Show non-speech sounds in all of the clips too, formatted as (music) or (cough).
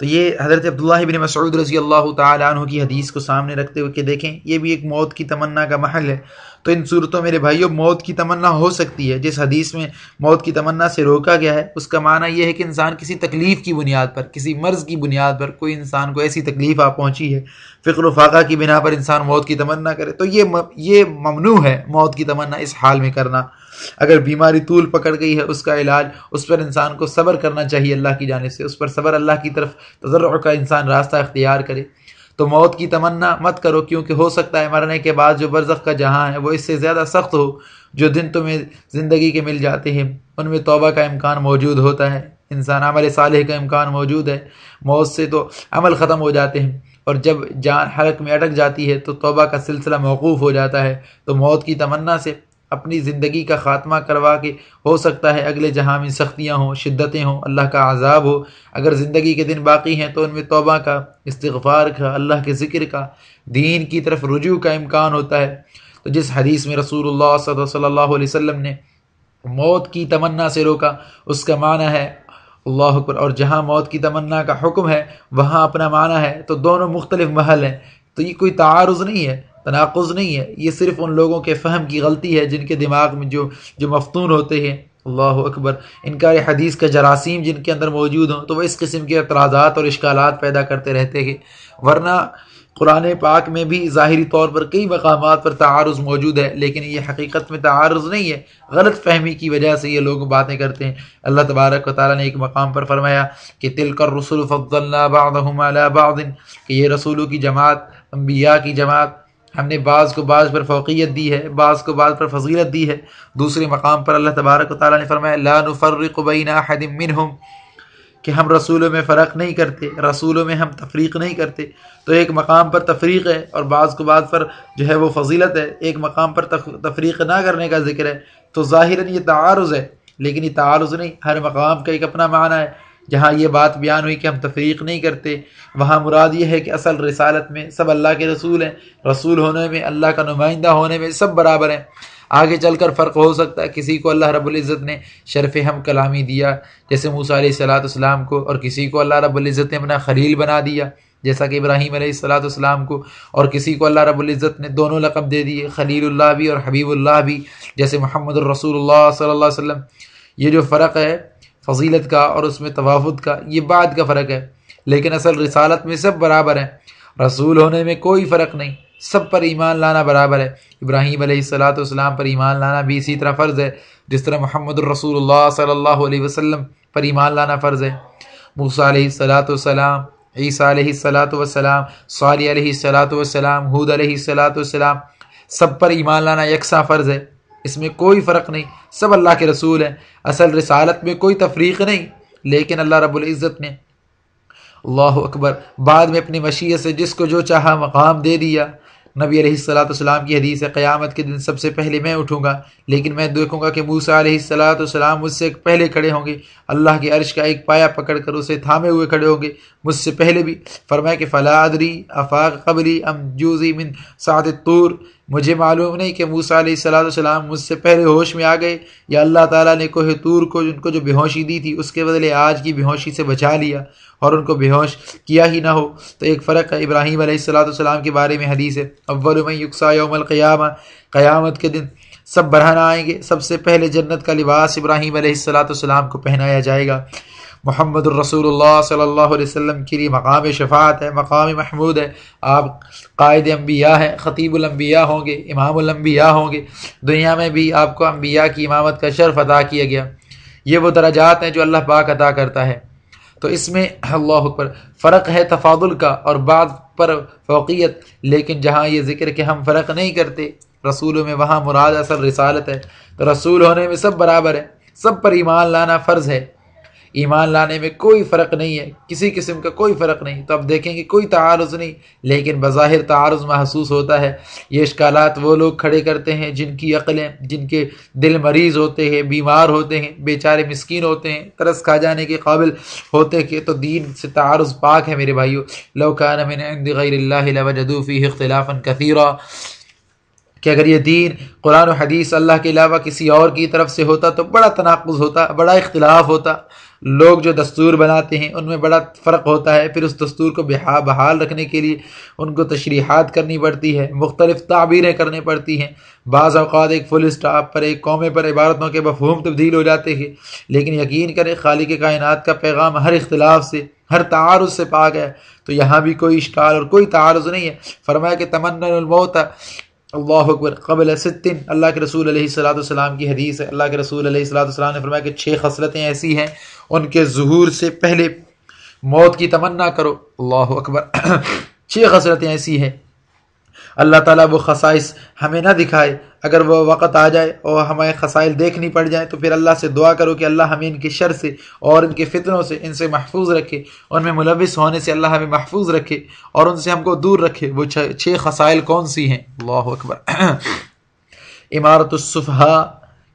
तो ये हज़रत अब्दुल्ला बिन मसूद रज़ी अल्लाह तु की हदीस को सामने रखते हुए के देखें ये भी एक मौत की तमन्ना का महल है तो इन सूरतों मेरे भाइयों मौत की तमन्ना हो सकती है जिस हदीस में मौत की तमन्ना से रोका गया है उसका माना यह है कि इंसान किसी तकलीफ़ की बुनियाद पर किसी मर्ज़ की बुनियाद पर कोई इंसान को ऐसी तकलीफ़ आ पहुँची है फ़िक्र फाका की बिना पर इंसान मौत की तमन्ना करे तो ये ये ममनू है मौत की तमन्ना इस हाल में करना अगर बीमारी तूल पकड़ गई है उसका इलाज उस पर इंसान को सब्र करना चाहिए अल्लाह की जानब से उस पर सब्र अल्लाह की तरफ तजर का इंसान रास्ता अख्तियार करे तो मौत की तमन्ना मत करो क्योंकि हो सकता है मरने के बाद जो बरज़ का जहाँ है वो इससे ज़्यादा सख्त हो जो दिन तुम्हें ज़िंदगी के मिल जाते हैं उनमें तोबा का इम्कान मौजूद होता है इंसान अमल साल का इम्कान मौजूद है मौत से तो अमल ख़त्म हो जाते हैं और जब जान हलक में अटक जाती है तो तोबा का सिलसिला मौकूफ़ हो जाता है तो मौत की तमन्ना से अपनी ज़िंदगी का ख़ात्मा करवा के हो सकता है अगले जहाँ में सख्तियाँ हों शिद्दतें हों अल्लाह का आज़ाब हो अगर ज़िंदगी के दिन बाकी हैं तो उनमें तोबा का इस्तफ़ार का अल्लाह के ज़िक्र का दीन की तरफ रुजू का इम्कान होता है तो जिस हदीस में रसूल सल्ला वसम ने मौत की तमन्ना से रोका उसका माना है अल्लाह पर और जहाँ मौत की तमन्ना का हुक्म है वहाँ अपना माना है तो दोनों मुख्तलिफ महल हैं तो ये कोई तारुज नहीं है तनाकुज़ नहीं है ये सिर्फ़ उन लोगों के फ़हम की गलती है जिनके दिमाग में जो जो मफतून होते हैं अल्लाह अकबर इनकार हदीस का जरासीम जिनके अंदर मौजूद हों तो वह इस किस्म के अतराजात और इश्काल पैदा करते रहते हैं वरना कुरान पाक में भी ज़ाहरी तौर पर कई मकाम पर तारज़ मौजूद है लेकिन ये हकीकत में तारज़ नहीं है गलत फहमी की वजह से ये लोग बातें करते हैं अल्लाह तबारक वाली ने एक मकाम पर फरमाया कि तिलकर रसूल फ़ल्ला कि ये रसूलों की जमात अम्बिया की जमात हमने बाज़ को बाज़ पर फ़ोकियत दी है बाज़ को बाज़ पर फजीलत दी है दूसरे मकाम पर अल्लाह तबारक ताली ने फरमाया लानफ़रबिन हदिमिन हम कि हम रसूलों में फ़र्क नहीं करते रसूलों में हम तफरीक नहीं करते तो एक मकाम पर तफरीक है और बाज़ को बाज़ पर जो है वो फजीलत है एक मकाम पर तफरीक ना करने का जिक्र है तो ज़ाहिर ये तारुज़ है लेकिन ये तारज़ नहीं हर मकाम का एक अपना माना है जहाँ ये बात बयान हुई कि हम तफरीक नहीं करते वहाँ मुराद ये है कि असल रसालत में सब अल्लाह के रसूल हैं रसूल होने में अल्लाह का नुमाइंदा होने में सब बराबर हैं आगे चल कर फ़र्क हो सकता है किसी को अल्लाह रब्ज़त ने शरफ़ हम कलामी दिया जैसे मूसा सलाम को और किसी को अल्लाह रब्ज़त ने अपना खलील बना दिया जैसा कि इब्राहिम सलाम को और किसी को अल्लाह रब्ज़त ने दोनों लकब दे दिए खलील्ला भी और हबीबुल्ला भी जैसे मोहम्मद रसूल सल्ला वसम ये जो फ़र्क है फजीलत का और उसमें तवाफ़ुत का ये बात का फ़र्क है लेकिन असल रिसालत में सब बराबर हैं रसूल होने में कोई फ़र्क नहीं सब पर ईमान लाना बराबर है इब्राहीम सलाम पर ईमान लाना भी इसी तरह फ़र्ज़ है जिस तरह मोहम्मद रसूल सल्ह वसम पर ईमान लाना फ़र्ज़ है मूसा सलाम ईसा सलाम सारी सलाम हूद सलात वाम सब पर ईमान लाना यकसा फ़र्ज़ है इसमें कोई फ़र्क नहीं सब अल्लाह के रसूल हैं असल रसालत में कोई तफरीक नहीं लेकिन अल्लाह रबुल्ज़त ने अल्लाह अकबर बाद में अपनी मशीत से जिसको जो चाहा मकाम दे दिया नबी अलैहिस्सलाम की हदीस है क़यामत के दिन सबसे पहले मैं उठूँगा लेकिन मैं देखूँगा कि मूसा अलैहिस्सलाम मुझसे पहले खड़े होंगे अल्लाह के अर्श का एक पाया पकड़ कर उसे थामे हुए खड़े होंगे मुझसे पहले भी फरमाया कि फ़लादरी अफाक कबरी जूजी मिन सात तूर मुझे मालूम नहीं कि मूसा सलाम मुझसे पहले होश में आ गए या अल्लाह ताला ने कोह तूर को उनको जो बेहोशी दी थी उसके बदले आज की बेहोशी से बचा लिया और उनको बेहोश किया ही ना हो तो एक फ़र्क है इब्राहिम सलाम के बारे में हदीस है अव्वल में युक्सा यौमल क़यामा क़यामत के दिन सब बरहना आएंगे सबसे पहले जन्नत का लिबास इब्राहिम सलाम को पहनाया जाएगा मोहम्मद रसूलुल्लाह सल्लल्लाहु के लिए मकाम शफात है मकाम महमूद है आप कायद अम्बिया हैं ख़तीबुलम्बिया होंगे इमामबिया होंगे दुनिया में भी आपको अम्बिया की इमामत का शर्फ अदा किया गया ये वो दराजात हैं जो अल्लाह पाक अदा करता है तो इसमें अल्लाह पर फ़र्क है तफादुल का और बाद पर फ़ौकियत लेकिन जहाँ ये ज़िक्र कि हम फ़र्क नहीं करते रसूलों में वहाँ मुराद असल रसालत है तो रसूल होने में सब बराबर है सब पर ईमान लाना फ़र्ज़ है ईमान लाने में कोई फ़र्क नहीं है किसी किस्म का कोई फ़र्क नहीं तो आप देखेंगे कोई तारज़ नहीं लेकिन बज़ाहिर तारज़ महसूस होता है ये इश्कालात वो लोग खड़े करते हैं जिनकी अक़लें जिनके दिल मरीज़ होते हैं बीमार होते हैं बेचारे मस्किन होते हैं तरस खा जाने के काबिल होते के तो दीन से तारज़ पाक है मेरे भाइयों लौकानदूफ़ी मैंने इख्तलाफ़न कि अगर ये दीन कुरान हदीस अल्लाह के अलावा किसी और की तरफ से होता तो बड़ा तनाकुज़ होता बड़ा इख्तलाफ होता लोग जो दस्तूर बनाते हैं उनमें बड़ा फ़र्क होता है फिर उस दस्तूर को बेहा बहाल रखने के लिए उनको तशरीहत करनी पड़ती है मुख्तलिफ ताबीरें करनी पड़ती हैं बाज़ एक फुल स्टाप पर एक कौमे पर इबारतों के बफहूम तब्दील हो जाते हैं लेकिन यकीन करें खाली के कायनत का पैगाम हर इख्तलाफ से हर तारुज से पा है तो यहाँ भी कोई इश्काल और कोई तारुज़ नहीं है फरमाया कि तमन्नमौत अल्लाह अकबर कबल सितिन अल्लाह के रसूल सलाम की हदीस है अल्लाह के रसूल सलाम ने फरमाया कि छः खसलतें ऐसी हैं उनके जहूर से पहले मौत की तमन्ना करो अल्लाह अकबर (coughs) छः खसलतें ऐसी हैं अल्लाह ताला वो खसाइस हमें ना दिखाए अगर वह वक़्त आ जाए और हमारे खसाइल देखनी पड़ जाए तो फिर अल्लाह से दुआ करो कि अल्लाह हमें इनकी शर से और इनके फितनों से इनसे महफूज रखे उनमें मुलविस होने से अल्लाह हमें महफूज रखे और उनसे हमको दूर रखे वो छः खसाइल कौन सी हैं अल्लाह अकबर (clears throat) इमारतुलसफ़ा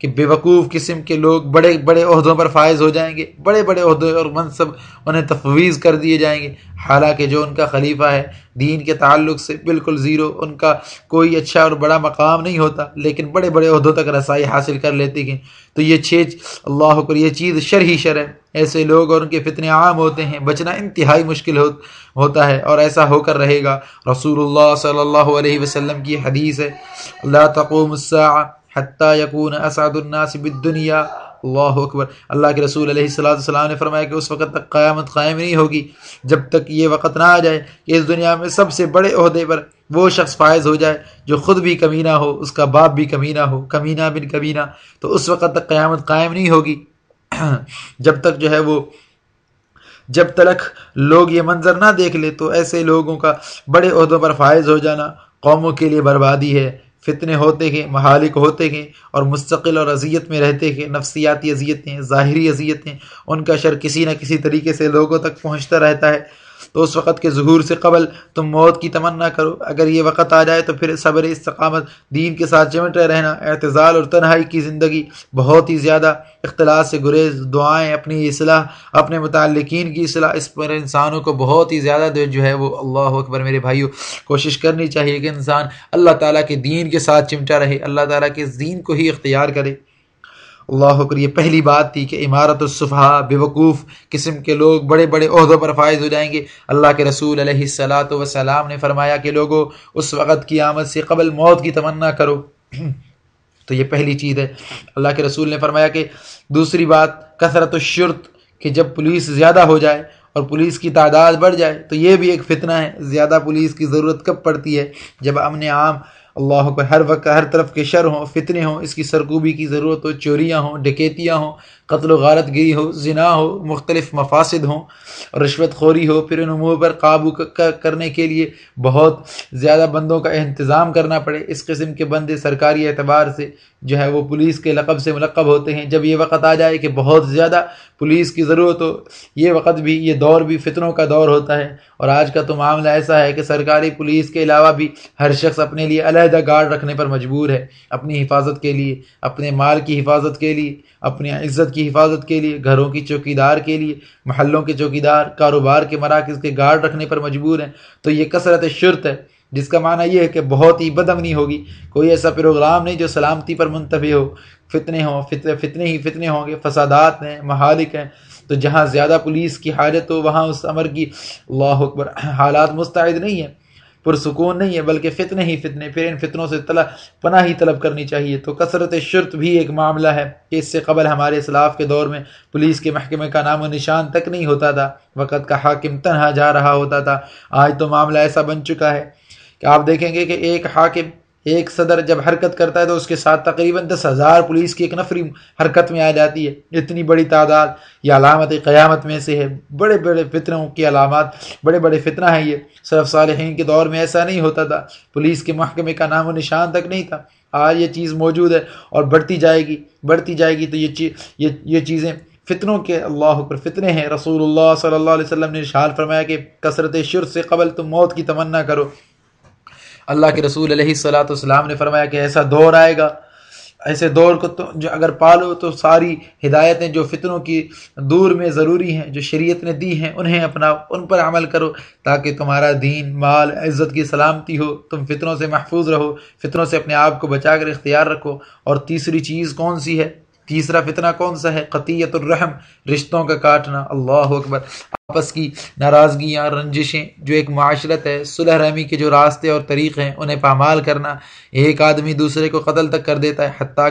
कि बेवकूफ़ किस्म के लोग बड़े बड़े अहदों पर फायज हो जाएंगे बड़े बड़े अहदे और मनसब उन्हें तफवीज़ कर दिए जाएंगे हालांकि जो उनका खलीफा है दीन के ताल्लुक से बिल्कुल ज़ीरो उनका कोई अच्छा और बड़ा मकाम नहीं होता लेकिन बड़े बड़े अहदों तक रसाई हासिल कर लेती हैं तो ये छः अल्लाह को ये चीज़ शर ही शर है ऐसे लोग और उनके फितने आम होते हैं बचना इंतहाई मुश्किल हो, होता है और ऐसा होकर रहेगा रसूल सल्ला वसलम की हदीस है अल्लाह तकोमसा हती यकून असदुलनास बिदुनिया अल्लाह अकबर अल्लाह के रसूल सलाम ने फरमाया कि उस वक़्त तक क़्यामत कायम नहीं होगी जब तक ये वक़्त ना आ जाए कि इस दुनिया में सबसे बड़े अहदे पर वो शख्स फायज हो जाए जो ख़ुद भी कमीना हो उसका बाप भी कमीना हो कमीना बिन कमीना तो उस वक़्त तक क़्यामत कायम नहीं होगी (clears throat) जब तक जो है वो जब तक लोग ये मंज़र ना देख ले तो ऐसे लोगों का बड़े अहदों पर फायज हो जाना कौमों के लिए बर्बादी है फितने होते गए महालिक होते गए और मुस्तकिल और अजियत में रहते गए नफसियाती अजियतें ज़ाहरी अजियतें उनका शर किसी न किसी तरीके से लोगों तक पहुँचता रहता है तो उस वक़्त के जहूर से कबल तुम मौत की तमन्ना करो अगर ये वक़्त आ जाए तो फिर सब्र इस्तकामत दीन के साथ चिमटे रहना एहतजाल और तनहाई की ज़िंदगी बहुत ही ज़्यादा अख्तलात से गुरेज दुआएँ अपनी असलाह अपने मतलकिन की असलाह इस पर इंसानों को बहुत ही ज़्यादा जो है वो अल्लाह अकबर मेरे भाइयों कोशिश करनी चाहिए कि इंसान अल्लाह ताली के दीन के साथ चिमटा रहे अल्लाह ताला के दीन को ही इख्तियार करे अल्लाह कर ये पहली बात थी कि इमारत सुफहा बेवकूफ़ किस्म के लोग बड़े बड़े अहदों पर फायज हो जाएंगे अल्लाह के रसूल सलात वसलाम ने फरमाया कि लोगों उस वक़्त की आमद से कबल मौत की तमन्ना करो (clears throat) तो ये पहली चीज़ है अल्लाह के रसूल ने फरमाया कि दूसरी बात कसरत शुरत कि जब पुलिस ज़्यादा हो जाए और पुलिस की तादाद बढ़ जाए तो ये भी एक फितना है ज़्यादा पुलिस की ज़रूरत कब पड़ती है जब अमन आम अल्लाह पर हर वक्त हर तरफ के शर हों फितने हों इसकी सरकूबी की ज़रूरत हो चोरियाँ हों डकैतियाँ हों कत्ल गारत गिरी हो जना हो मुख्तलिफ मफासद हों रिश्वत खोरी हो फिर इन उमूर पर काबू करने के लिए बहुत ज़्यादा बंदों का इंतज़ाम करना पड़े इस किस्म के बंदे सरकारी एतबार से जो है वो पुलिस के लकब से मलकब होते हैं जब ये वक्त आ जाए कि बहुत ज़्यादा पुलिस की ज़रूरत हो ये वक्त भी ये दौर भी फितरों का दौर होता है और आज का तो मामला ऐसा है कि सरकारी पुलिस के अलावा भी हर शख्स अपने लिए अलहदा गार्ड रखने पर मजबूर है अपनी हिफाजत के लिए अपने माल की हिफाजत के लिए अपनी इज्जत की हिफाजत के लिए घरों की चौकीदार के लिए महलों के चौकीदार कारोबार के मराकज़ के गार्ड रखने पर मजबूर हैं तो ये कसरत शुरत है जिसका माना यह है कि बहुत ही बदमनी होगी कोई ऐसा प्रोग्राम नहीं जो सलामती पर मुंतबी हो फितने हों फितने फितने ही फितने होंगे फसादात हैं महालिक हैं तो जहाँ ज़्यादा पुलिस की हालत हो वहाँ उस अमर की अल्लाह अकबर हालात मुस्तैद नहीं है पुरसकून नहीं है बल्कि फ़ितने ही फितने फिर इन फितनों से तला पना ही तलब करनी चाहिए तो कसरत शर्त भी एक मामला है कि इससे कबल हमारे सलाफ के दौर में पुलिस के महकमे का नाम निशान तक नहीं होता था वक़्त का हाकिम तनहा जा रहा होता था आज तो मामला ऐसा बन चुका है कि आप देखेंगे कि एक हाकिम एक सदर जब हरकत करता है तो उसके साथ तकरीबन दस हज़ार पुलिस की एक नफरी हरकत में आ जाती है इतनी बड़ी तादाद ये अलामत क़यामत में से है बड़े बड़े फितरों की अलामत बड़े बड़े फितना है ये सरफ सालहीन के दौर में ऐसा नहीं होता था पुलिस के महकमे का नाम व निशान तक नहीं था आज ये चीज़ मौजूद है और बढ़ती जाएगी बढ़ती जाएगी तो ये चीज़ ये ये चीज़ें फितरों के अल्लाह पर फितने हैं रसूल सल्ला वसम ने शाल फरमाया कि कसरत शुर से कबल तुम मौत की तमन्ना करो अल्लाह के रसूल सलाम ने फरमाया कि ऐसा दौर आएगा ऐसे दौर को तो जो अगर पालो तो सारी हिदायतें जो फ़ितरों की दूर में ज़रूरी हैं जो शरीयत ने दी हैं उन्हें अपनाओ उन पर अमल करो ताकि तुम्हारा दीन माल इज़्ज़त की सलामती हो तुम फितरों से महफूज रहो फितरों से अपने आप को बचा कर इख्तियार रखो और तीसरी चीज़ कौन सी है तीसरा फितना कौन सा है क़तीयतरहम रिश्तों का काटना अल्लाह अकबर आपस की नाराज़गियाँ रंजिशें जो एक माशरत है सुलह रहमी के जो रास्ते और तरीक़े हैं उन्हें पामाल करना एक आदमी दूसरे को कतल तक कर देता है हती